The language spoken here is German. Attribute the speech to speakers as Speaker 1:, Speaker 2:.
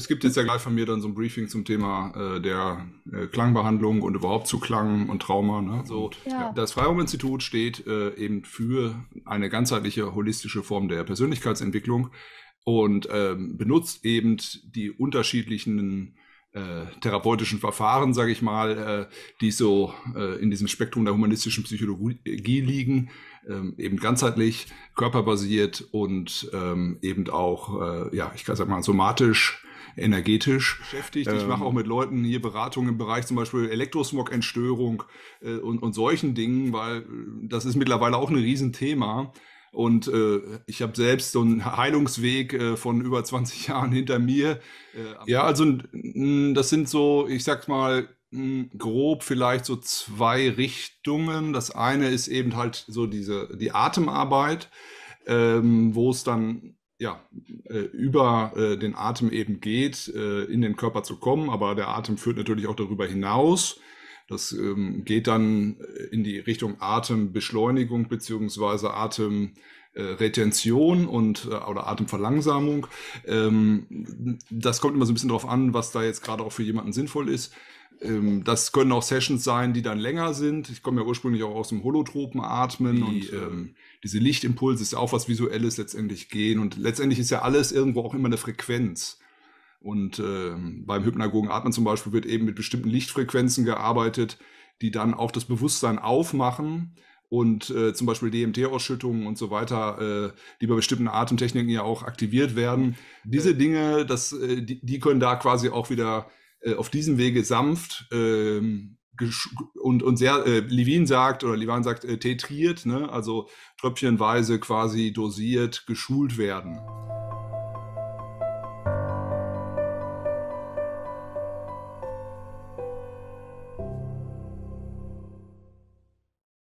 Speaker 1: Es gibt jetzt ja gleich von mir dann so ein Briefing zum Thema äh, der äh, Klangbehandlung und überhaupt zu Klang und Trauma. Ne? So, ja. Das Freiraum-Institut steht äh, eben für eine ganzheitliche, holistische Form der Persönlichkeitsentwicklung und ähm, benutzt eben die unterschiedlichen äh, therapeutischen Verfahren, sage ich mal, äh, die so äh, in diesem Spektrum der humanistischen Psychologie liegen, ähm, eben ganzheitlich, körperbasiert und ähm, eben auch, äh, ja, ich kann sagen mal, somatisch energetisch beschäftigt. Ähm, ich mache auch ähm, mit Leuten hier Beratungen im Bereich zum Beispiel Elektrosmog-Entstörung äh, und, und solchen Dingen, weil äh, das ist mittlerweile auch ein Riesenthema. Und äh, ich habe selbst so einen Heilungsweg äh, von über 20 Jahren hinter mir. Äh, ja, also das sind so, ich sag mal, grob vielleicht so zwei Richtungen. Das eine ist eben halt so diese die Atemarbeit, ähm, wo es dann ja, äh, über äh, den Atem eben geht, äh, in den Körper zu kommen. Aber der Atem führt natürlich auch darüber hinaus. Das ähm, geht dann in die Richtung Atembeschleunigung bzw. Atem. Retention und oder Atemverlangsamung. Ähm, das kommt immer so ein bisschen darauf an, was da jetzt gerade auch für jemanden sinnvoll ist. Ähm, das können auch Sessions sein, die dann länger sind. Ich komme ja ursprünglich auch aus dem Holotropen atmen die, und äh, ähm, diese Lichtimpulse ist ja auch was Visuelles letztendlich gehen. Und letztendlich ist ja alles irgendwo auch immer eine Frequenz. Und ähm, beim Hypnagogen Atmen zum Beispiel wird eben mit bestimmten Lichtfrequenzen gearbeitet, die dann auch das Bewusstsein aufmachen und äh, zum Beispiel DMT-Ausschüttungen und so weiter, äh, die bei bestimmten Atemtechniken ja auch aktiviert werden. Diese Dinge, das, äh, die, die können da quasi auch wieder äh, auf diesem Wege sanft ähm, und, und sehr, äh, Levin sagt oder Levan sagt, äh, tetriert, ne? also tröpfchenweise quasi dosiert geschult werden.